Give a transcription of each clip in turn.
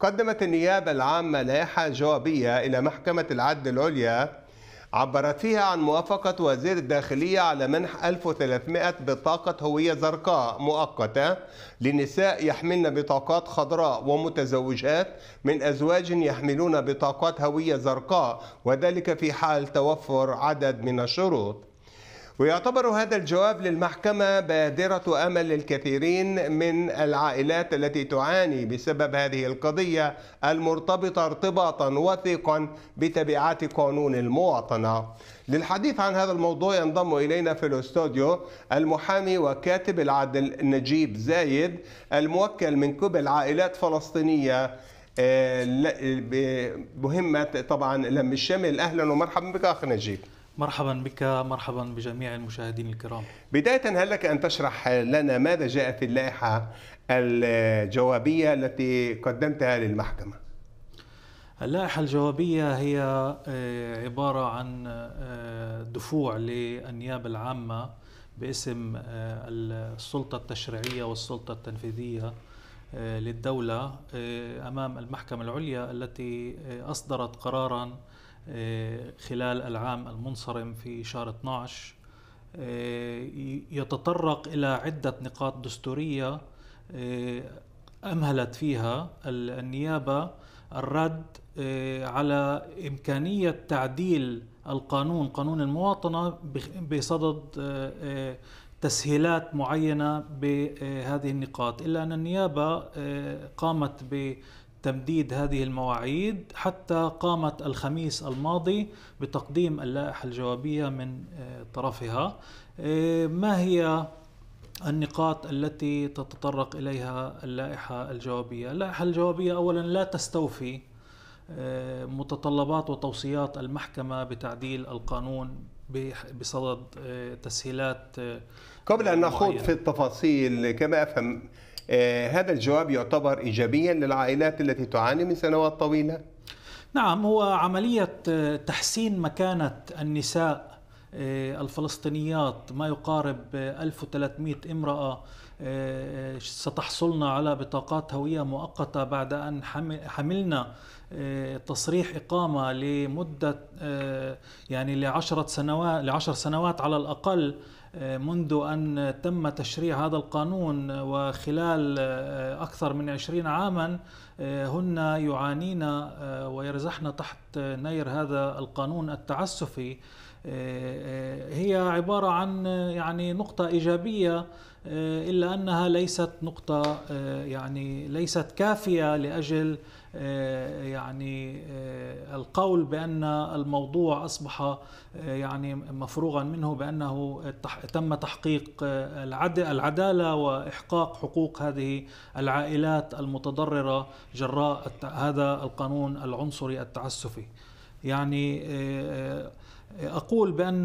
قدمت النيابة العامة لائحة جوابية إلى محكمة العدل العليا عبرت فيها عن موافقة وزير الداخلية على منح 1300 بطاقة هوية زرقاء مؤقتة لنساء يحملن بطاقات خضراء ومتزوجات من أزواج يحملون بطاقات هوية زرقاء وذلك في حال توفر عدد من الشروط ويعتبر هذا الجواب للمحكمة بادرة أمل للكثيرين من العائلات التي تعاني بسبب هذه القضية المرتبطة ارتباطا وثيقا بتبعات قانون المواطنة للحديث عن هذا الموضوع ينضم إلينا في الاستوديو المحامي وكاتب العدل نجيب زايد الموكل من قبل عائلات فلسطينية آه، آه، مهمة طبعا لم الشمل أهلا ومرحبا بك أخ نجيب مرحبا بك مرحبا بجميع المشاهدين الكرام بداية هل لك أن تشرح لنا ماذا جاء في اللائحة الجوابية التي قدمتها للمحكمة اللائحة الجوابية هي آه، عبارة عن آه، دفوع للنيابة العامة باسم آه، السلطة التشريعية والسلطة التنفيذية للدولة أمام المحكمة العليا التي أصدرت قراراً آه، خلال العام المنصرم في شهر 12 آه، يتطرق إلى عدة نقاط دستورية آه، أمهلت فيها النيابة الرد على إمكانية تعديل القانون قانون المواطنة بصدد تسهيلات معينة بهذه النقاط إلا أن النيابة قامت تمديد هذه المواعيد حتى قامت الخميس الماضي بتقديم اللائحة الجوابية من آه، طرفها آه، ما هي النقاط التي تتطرق إليها اللائحة الجوابية اللائحة الجوابية أولا لا تستوفي آه، متطلبات وتوصيات المحكمة بتعديل القانون بصدد تسهيلات قبل أن نخوض في التفاصيل كما أفهم آه، هذا الجواب يعتبر إيجابيا للعائلات التي تعاني من سنوات طويلة؟ نعم هو عملية آه، تحسين مكانة النساء آه، الفلسطينيات ما يقارب 1300 امرأة ستحصلن على بطاقات هوية مؤقتة بعد أن حملنا تصريح إقامة لمدة يعني لعشرة سنوات لعشر سنوات على الأقل منذ أن تم تشريع هذا القانون وخلال أكثر من عشرين عاما هن يعانين آه، ويرزحن تحت نير هذا القانون التعسفي آه، آه، هي عبارة عن يعني نقطة إيجابية آه، إلا أنها ليست نقطة آه، يعني ليست كافية لأجل آه، يعني القول بأن الموضوع أصبح يعني مفروغا منه بأنه تم تحقيق العدالة وإحقاق حقوق هذه العائلات المتضررة جراء هذا القانون العنصري التعسفي يعني اقول بان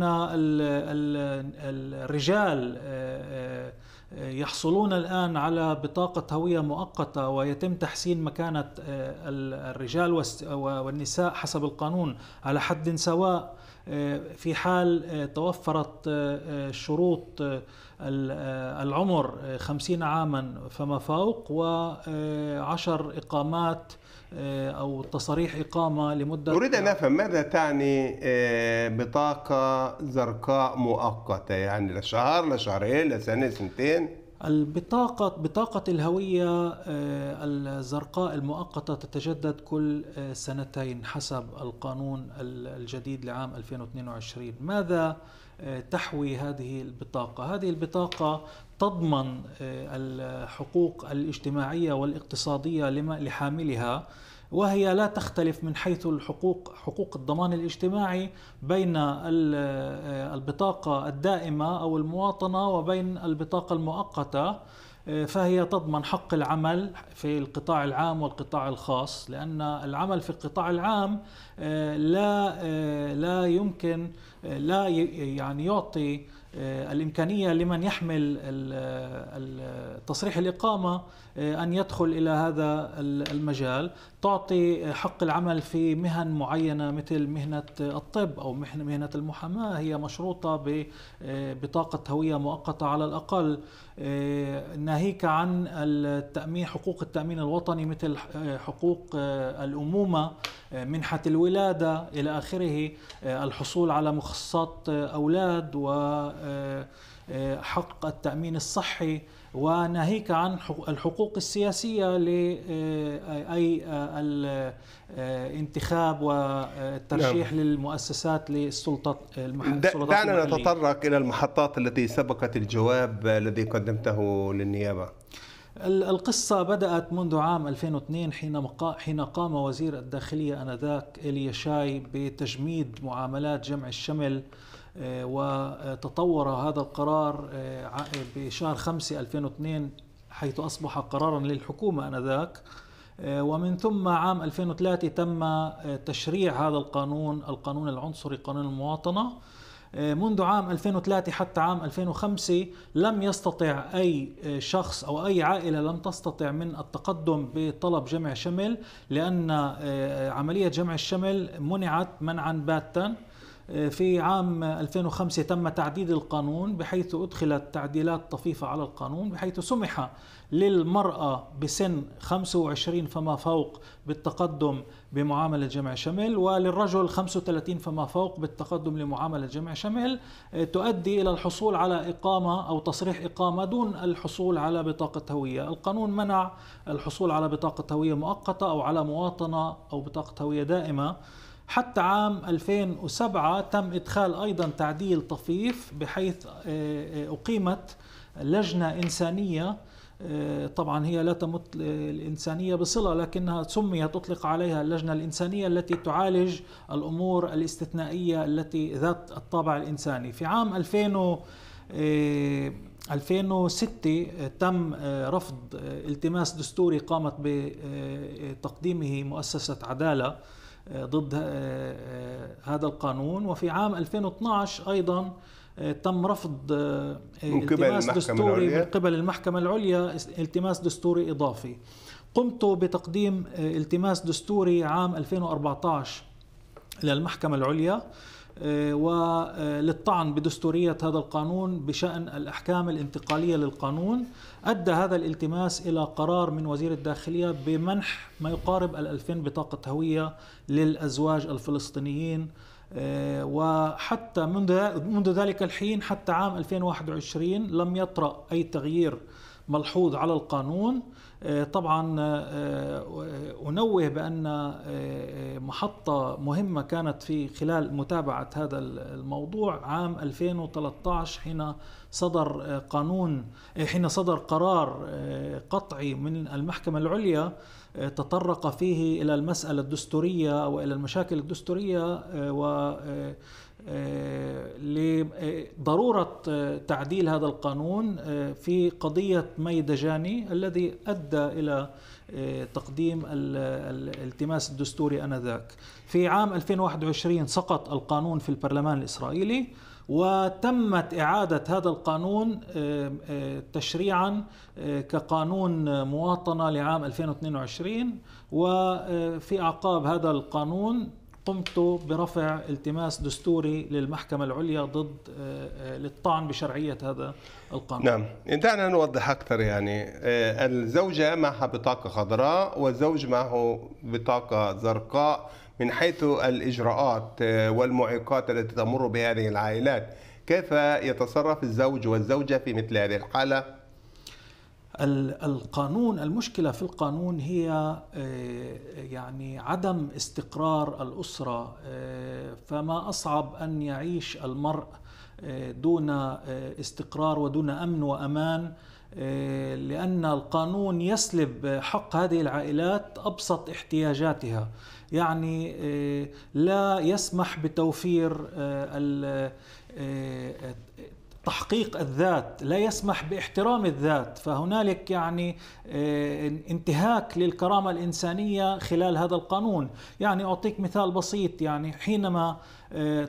الرجال آه، آه، يحصلون الان على بطاقه هويه مؤقته ويتم تحسين مكانه آه، الرجال والنساء حسب القانون على حد سواء آه، في حال آه، توفرت آه، شروط العمر خمسين عاما فما فوق وعشر إقامات أو تصريح إقامة لمدة أريد أن أفهم يعني ماذا تعني بطاقة زرقاء مؤقتة يعني لشهر لشهرين لسنة سنتين البطاقة بطاقة الهوية آه، الزرقاء المؤقتة تتجدد كل آه، سنتين حسب القانون الجديد لعام 2022 ماذا آه، تحوي هذه البطاقة؟ هذه البطاقة تضمن الحقوق الاجتماعية والاقتصادية لحاملها وهي لا تختلف من حيث الحقوق حقوق الضمان الاجتماعي بين آه، البطاقة الدائمة أو المواطنة وبين البطاقة المؤقتة آه، فهي تضمن حق العمل في القطاع العام والقطاع الخاص لان العمل في القطاع العام آه، لا لا يمكن لا يعني يعطي الامكانيه لمن يحمل تصريح الاقامه آه، أن يدخل إلى هذا المجال تعطي حق العمل في مهن معينة مثل مهنة الطب أو مهنة المحاماة هي مشروطة ببطاقة آه، هوية مؤقتة على الأقل آه، ناهيك عن التأمين حقوق التأمين الوطني مثل حقوق الأمومة منحة الولادة إلى آخره الحصول على مخصصات أولاد وحق التأمين الصحي وناهيك عن الحقوق السياسية لأي آه، الانتخاب آه، آه، والترشيح نعم. للمؤسسات للسلطة المحلية دعنا نتطرق إلى المحطات التي سبقت الجواب الذي قدمته للنيابة القصة بدأت منذ عام 2002 حين حين قام وزير الداخلية آنذاك إلي شاي بتجميد معاملات جمع الشمل آه، وتطور هذا القرار آه، بشهر 5 2002 حيث أصبح قرارا للحكومة أنذاك آه، ومن ثم عام 2003 تم تشريع هذا القانون القانون العنصري قانون المواطنة منذ عام 2003 حتى عام 2005 لم يستطع أي شخص أو أي عائلة لم تستطع من التقدم بطلب جمع شمل لأن عملية جمع الشمل منعت منعا باتا في عام 2005 تم تعديل القانون بحيث أدخلت تعديلات طفيفة على القانون بحيث سمح للمرأة بسن 25 فما فوق بالتقدم بمعاملة جمع شمل وللرجل 35 فما فوق بالتقدم لمعاملة جمع شمل آه، تؤدي إلى الحصول على إقامة أو تصريح إقامة دون الحصول على بطاقة هوية القانون منع الحصول على بطاقة هوية مؤقتة أو على مواطنة أو بطاقة هوية دائمة حتى عام 2007 تم إدخال أيضا تعديل طفيف بحيث آه، آه، أقيمت لجنة إنسانية آه، طبعا هي لا تمت الإنسانية بصلة لكنها سميت أطلق عليها اللجنة الإنسانية التي تعالج الأمور الاستثنائية التي ذات الطابع الإنساني في عام 2000 2006 تم رفض التماس دستوري قامت بتقديمه مؤسسة عدالة ضد آه، آه، هذا القانون وفي عام 2012 أيضا آه، تم رفض التماس دستوري من قبل المحكمة العليا التماس دستوري إضافي قمت بتقديم التماس دستوري عام 2014 للمحكمة العليا آه، وللطعن آه، بدستورية هذا القانون بشأن الأحكام الانتقالية للقانون أدى هذا الالتماس إلى قرار من وزير الداخلية بمنح ما يقارب الألفين بطاقة هوية للأزواج الفلسطينيين آه، وحتى منذ منذ ذلك الحين حتى عام 2021 لم يطرأ أي تغيير ملحوظ على القانون آه، طبعا آه، آه، انوه بان محطه مهمه كانت في خلال متابعه هذا الموضوع عام 2013 حين صدر قانون حين صدر قرار قطعي من المحكمه العليا تطرق فيه الى المساله الدستوريه والى المشاكل الدستوريه و آه، لضرورة آه، آه، تعديل هذا القانون في قضية مي دجاني الذي أدى إلى تقديم الالتماس الدستوري أنذاك في عام 2021 سقط القانون في البرلمان الإسرائيلي وتمت إعادة هذا القانون تشريعا كقانون مواطنة لعام 2022 وفي أعقاب هذا القانون قمت برفع التماس دستوري للمحكمة العليا ضد آه، آه، للطعن بشرعية هذا القانون نعم دعنا نوضح أكثر يعني آه، الزوجة معها بطاقة خضراء والزوج معه بطاقة زرقاء من حيث الإجراءات والمعيقات التي تمر بهذه العائلات كيف يتصرف الزوج والزوجة في مثل هذه الحالة القانون المشكله في القانون هي آه، يعني عدم استقرار الاسره آه، فما اصعب ان يعيش المرء آه، دون استقرار ودون امن وامان لان القانون يسلب حق هذه العائلات ابسط احتياجاتها يعني لا يسمح بتوفير تحقيق الذات لا يسمح باحترام الذات فهنالك يعني آه، انتهاك للكرامة الإنسانية خلال هذا القانون يعني أعطيك مثال بسيط يعني حينما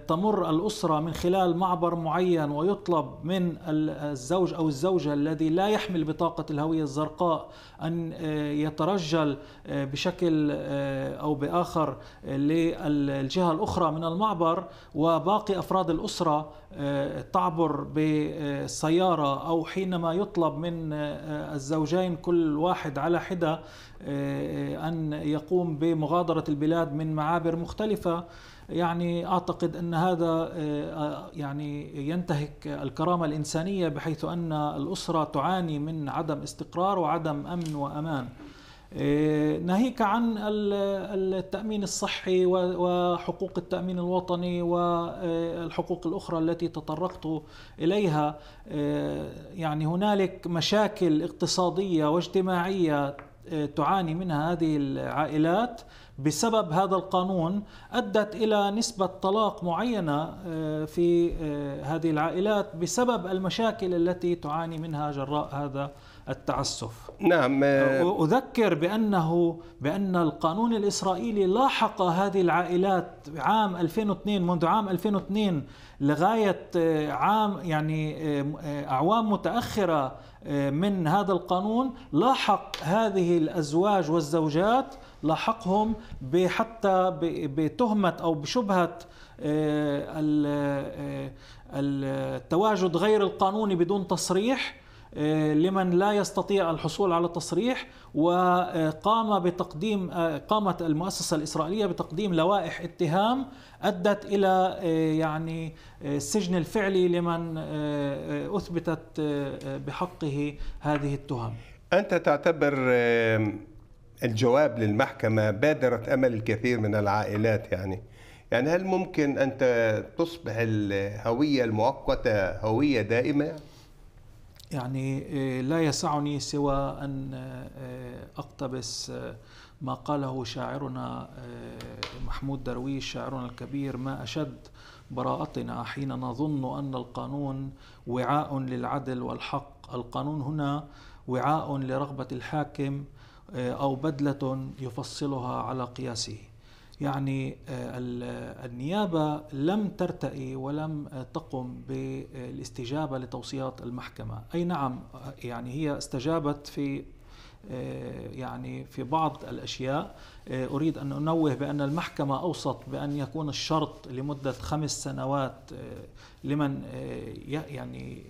تمر الأسرة من خلال معبر معين ويطلب من الزوج أو الزوجة الذي لا يحمل بطاقة الهوية الزرقاء أن آه، يترجل آه، بشكل آه، أو بآخر للجهة الأخرى من المعبر وباقي أفراد الأسرة تعبر بالسيارة أو حينما يطلب من الزوجين كل واحد على حدة أن يقوم بمغادرة البلاد من معابر مختلفة يعني اعتقد ان هذا آه، يعني ينتهك الكرامه الانسانيه بحيث ان الاسره تعاني من عدم استقرار وعدم امن وامان. آه، ناهيك عن التامين الصحي وحقوق التامين الوطني والحقوق آه، الاخرى التي تطرقت اليها يعني هنالك مشاكل اقتصاديه واجتماعيه تعاني منها هذه العائلات بسبب هذا القانون ادت الى نسبه طلاق معينه آه، في آه، هذه العائلات بسبب المشاكل التي تعاني منها جراء هذا التعسف نعم آه، اذكر بانه بان القانون الاسرائيلي لاحق هذه العائلات عام 2002 منذ عام 2002 لغايه عام يعني اعوام متاخره من هذا القانون لاحق هذه الأزواج والزوجات لاحقهم حتى بتهمة أو بشبهة آه، التواجد آه، غير القانوني بدون تصريح آه، لمن لا يستطيع الحصول على التصريح وقام بتقديم آه، قامت المؤسسه الاسرائيليه بتقديم لوائح اتهام ادت الى آه، يعني السجن الفعلي لمن اثبتت بحقه هذه التهم. انت تعتبر الجواب للمحكمه بادرت امل الكثير من العائلات يعني. يعني هل ممكن أن تصبح الهوية المؤقتة هوية دائمة؟ يعني آه، لا يسعني سوى أن آه، آه، أقتبس ما قاله شاعرنا محمود درويش شاعرنا الكبير ما أشد براءتنا حين نظن أن القانون وعاء للعدل والحق القانون هنا وعاء لرغبة الحاكم أو بدلة يفصلها على قياسه يعني آه، النيابة لم ترتئي ولم تقم بالاستجابة لتوصيات المحكمة أي نعم يعني هي استجابت في آه، يعني في بعض الأشياء آه، أريد أن أنوه بأن المحكمة أوصت بأن يكون الشرط لمدة خمس سنوات آه، لمن يعني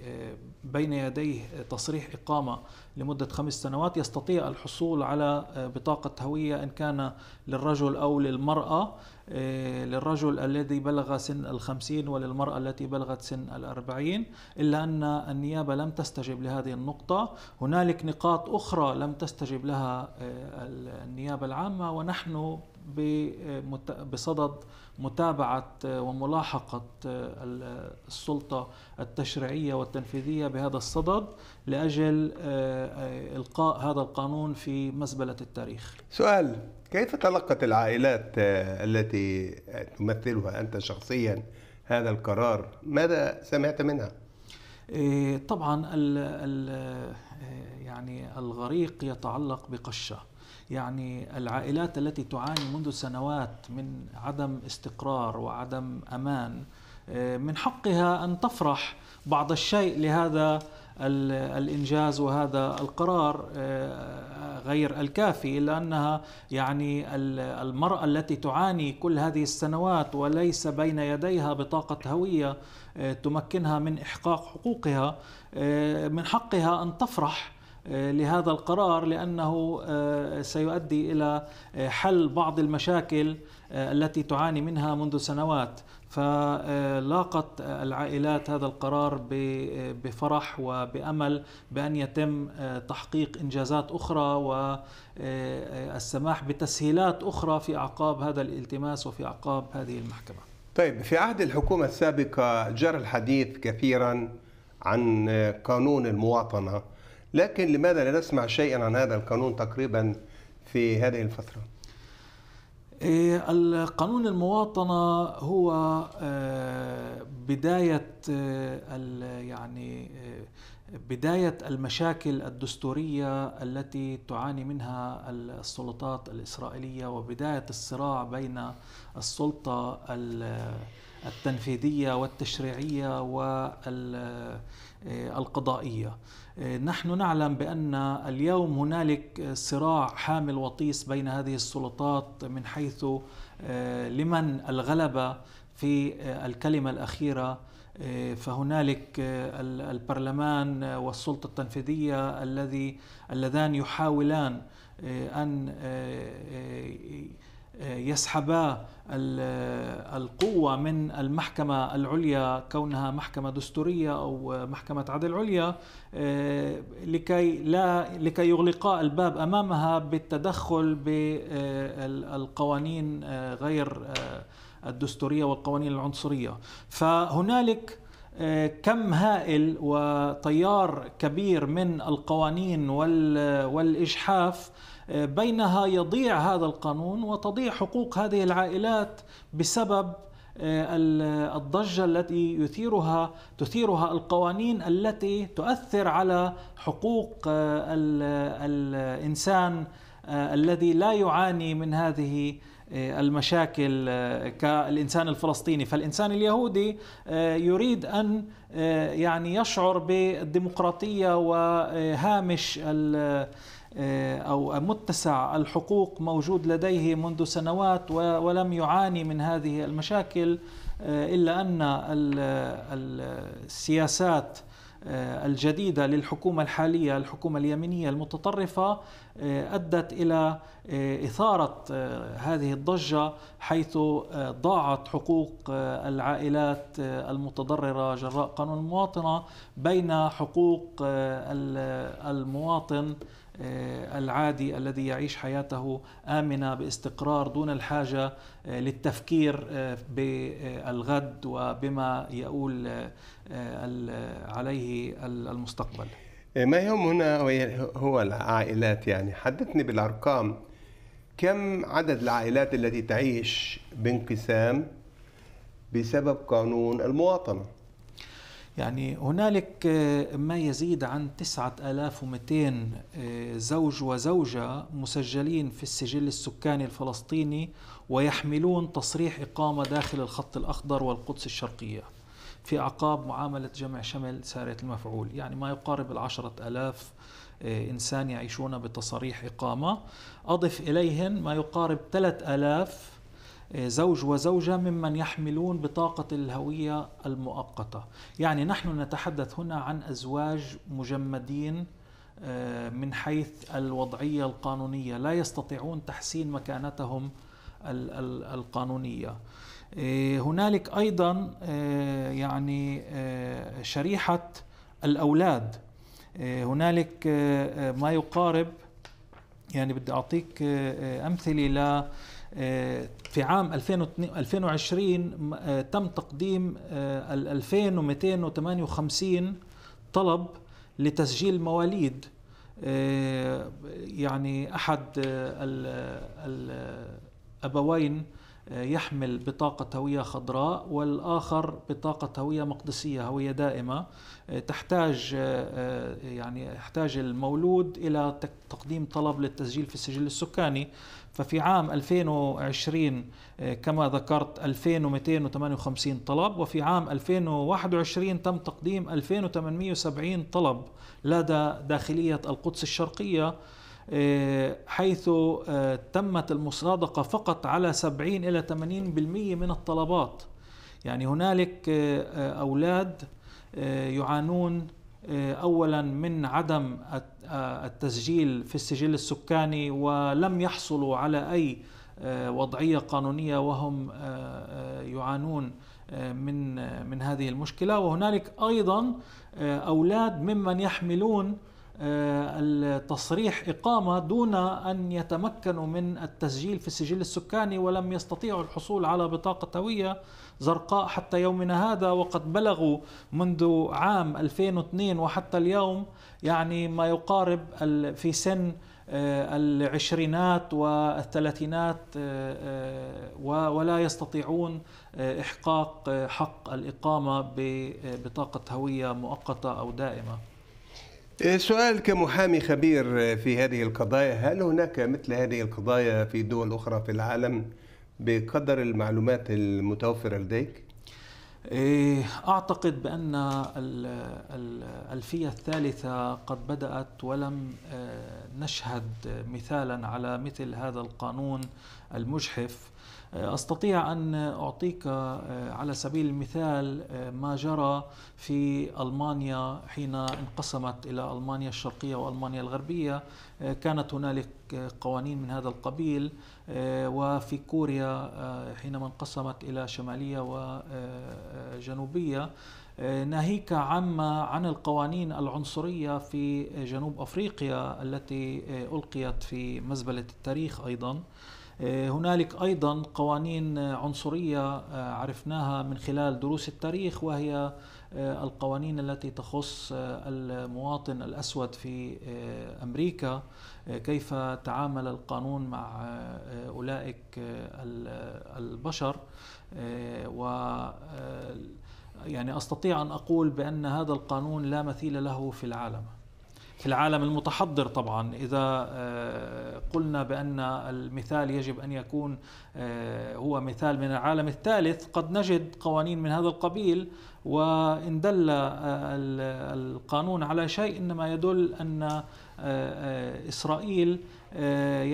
بين يديه تصريح إقامة لمدة خمس سنوات يستطيع الحصول على بطاقة هوية إن كان للرجل أو للمرأة آه، للرجل الذي بلغ سن الخمسين وللمرأة التي بلغت سن الأربعين إلا أن النيابة لم تستجب لهذه النقطة هنالك نقاط أخرى لم تستجب لها آه، النيابة العامة ونحن بصدد متابعة آه، وملاحقة السلطة التشريعية والتنفيذية بهذا الصدد لأجل إلقاء هذا القانون في مزبلة التاريخ سؤال كيف تلقت العائلات آه، التي تمثلها أنت شخصيا هذا القرار ماذا سمعت منها؟ إيه، طبعا الـ ال آه، يعني الغريق يتعلق بقشة يعني العائلات التي تعاني منذ سنوات من عدم استقرار وعدم أمان آه، من حقها أن تفرح بعض الشيء لهذا الإنجاز وهذا القرار آه، غير الكافي إلا أنها يعني المرأة التي تعاني كل هذه السنوات وليس بين يديها بطاقة هوية آه، تمكنها من إحقاق حقوقها آه، من حقها أن تفرح لهذا القرار لأنه سيؤدي إلى حل بعض المشاكل التي تعاني منها منذ سنوات فلاقت العائلات هذا القرار بفرح وبامل بان يتم تحقيق انجازات اخرى والسماح بتسهيلات اخرى في اعقاب هذا الالتماس وفي اعقاب هذه المحكمه. طيب في عهد الحكومه السابقه جرى الحديث كثيرا عن قانون المواطنه لكن لماذا لا نسمع شيئا عن هذا القانون تقريبا في هذه الفتره؟ إيه، القانون المواطنة هو آه، بداية آه، يعني آه، بداية المشاكل الدستورية التي تعاني منها السلطات الإسرائيلية وبداية الصراع بين السلطة التنفيذية والتشريعية وال آه، القضائيه آه، نحن نعلم بان اليوم هنالك صراع حامل وطيس بين هذه السلطات من حيث آه، لمن الغلبه في الكلمه الاخيره فهنالك البرلمان والسلطه التنفيذيه الذي اللذان يحاولان ان يسحبا القوة من المحكمة العليا كونها محكمة دستورية أو محكمة عدل عليا آه، لكي لا لكي يغلقا الباب أمامها بالتدخل بالقوانين آه، آه، غير الدستورية والقوانين العنصرية فهنالك كم هائل وتيار كبير من القوانين والإجحاف بينها يضيع هذا القانون وتضيع حقوق هذه العائلات بسبب آه، الضجة التي يثيرها تثيرها القوانين التي تؤثر على حقوق آه، الإنسان آه، الذي لا يعاني من هذه المشاكل كالإنسان الفلسطيني فالإنسان اليهودي يريد أن يعني يشعر بالديمقراطية وهامش آه، أو متسع الحقوق موجود لديه منذ سنوات ولم يعاني من هذه المشاكل آه، إلا أن السياسات آه، الجديدة للحكومة الحالية الحكومة اليمينية المتطرفة أدت إلى إثارة هذه الضجة حيث ضاعت حقوق العائلات المتضررة جراء قانون المواطنة بين حقوق المواطن آه، العادي الذي يعيش حياته امنه باستقرار دون الحاجه آه، للتفكير آه، بالغد وبما يؤول عليه المستقبل. ما يهم هنا هو العائلات يعني حدثني بالارقام كم عدد العائلات التي تعيش بانقسام بسبب قانون المواطنه؟ يعني هنالك آه، ما يزيد عن 9200 آه، زوج وزوجة مسجلين في السجل السكاني الفلسطيني ويحملون تصريح إقامة داخل الخط الأخضر والقدس الشرقية في أعقاب معاملة جمع شمل سارية المفعول يعني ما يقارب العشرة ألاف آه، إنسان يعيشون بتصاريح إقامة أضف إليهم ما يقارب 3000 زوج وزوجة ممن يحملون بطاقة الهوية المؤقتة يعني نحن نتحدث هنا عن أزواج مجمدين آه، من حيث الوضعية القانونية لا يستطيعون تحسين مكانتهم القانونية آه، هنالك أيضا آه، يعني شريحة الأولاد هنالك ما يقارب يعني بدي أعطيك أمثلة آه، في عام 2020 آه، تم تقديم 2258 آه، طلب لتسجيل مواليد يعني احد الابوين آه، يحمل بطاقة هوية خضراء والآخر بطاقة هوية مقدسية هوية دائمة آه، تحتاج آه، يعني يحتاج المولود إلى تقديم طلب للتسجيل في السجل السكاني ففي عام 2020 كما ذكرت 2258 طلب وفي عام 2021 تم تقديم 2870 طلب لدى داخلية القدس الشرقية آه، حيث آه، تمت المصادقة فقط على 70 إلى 80% من الطلبات يعني هنالك آه، أولاد يعانون اولا من عدم التسجيل في السجل السكاني ولم يحصلوا على اي وضعيه قانونيه وهم يعانون من من هذه المشكله وهنالك ايضا اولاد ممن يحملون آه، التصريح إقامة دون أن يتمكنوا من التسجيل في السجل السكاني ولم يستطيعوا الحصول على بطاقة هوية زرقاء حتى يومنا هذا وقد بلغوا منذ عام 2002 وحتى اليوم يعني ما يقارب في سن آه، العشرينات والثلاثينات آه، ولا يستطيعون إحقاق حق الإقامة ببطاقة هوية مؤقتة أو دائمة آه، سؤال كمحامي خبير آه، في هذه القضايا هل هناك مثل هذه القضايا في دول أخرى في العالم بقدر المعلومات المتوفرة لديك؟ آه، أعتقد بأن الألفية الثالثة قد بدأت ولم نشهد مثالا على مثل هذا القانون المجحف استطيع ان اعطيك آه، على سبيل المثال آه، ما جرى في المانيا حين انقسمت الى المانيا الشرقيه والمانيا الغربيه آه، كانت هنالك قوانين من هذا القبيل وفي كوريا حينما انقسمت الى شماليه وجنوبيه ناهيك عما عن القوانين العنصرية في جنوب أفريقيا التي ألقيت في مزبلة التاريخ أيضاً آه، هنالك ايضا قوانين آه، عنصريه آه، عرفناها من خلال دروس التاريخ وهي القوانين التي تخص المواطن الاسود في امريكا كيف تعامل القانون مع اولئك البشر و يعني استطيع ان اقول بان هذا القانون لا مثيل له في العالم في العالم المتحضر طبعا اذا آه، قلنا بان المثال يجب ان يكون آه، هو مثال من العالم الثالث قد نجد قوانين من هذا القبيل وان دل آه، القانون على شيء انما يدل ان اسرائيل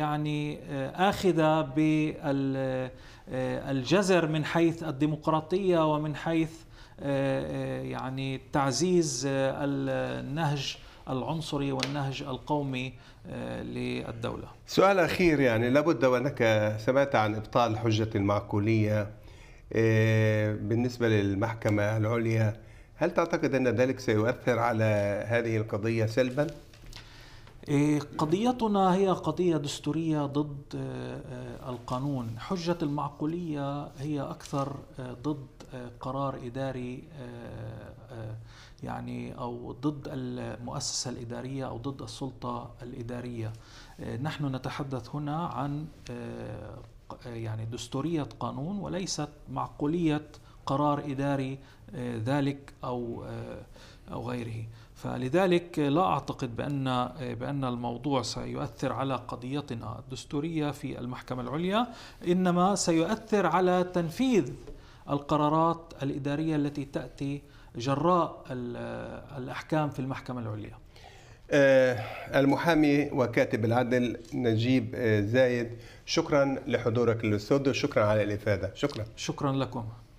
يعني اخذه بالجزر من حيث الديمقراطيه ومن حيث يعني تعزيز النهج العنصري والنهج القومي آه، للدولة سؤال أخير يعني لابد وأنك سمعت عن إبطال حجة المعقولية آه، بالنسبة للمحكمة العليا هل تعتقد أن ذلك سيؤثر على هذه القضية سلباً؟ إيه، قضيتنا هي قضية دستورية ضد آه، القانون حجة المعقولية هي أكثر ضد قرار إداري يعني أو ضد المؤسسة الإدارية أو ضد السلطة الإدارية آه، نحن نتحدث هنا عن آه، يعني دستورية قانون وليست معقولية قرار إداري آه، ذلك أو أو غيره فلذلك لا أعتقد بأن بأن الموضوع سيؤثر على قضيتنا الدستورية في المحكمة العليا إنما سيؤثر على تنفيذ القرارات الإدارية التي تأتي جراء الأحكام في المحكمة العليا آه، المحامي وكاتب العدل نجيب آه، زايد شكرا لحضورك للاستوديو شكرا على الإفادة شكرا شكرا لكم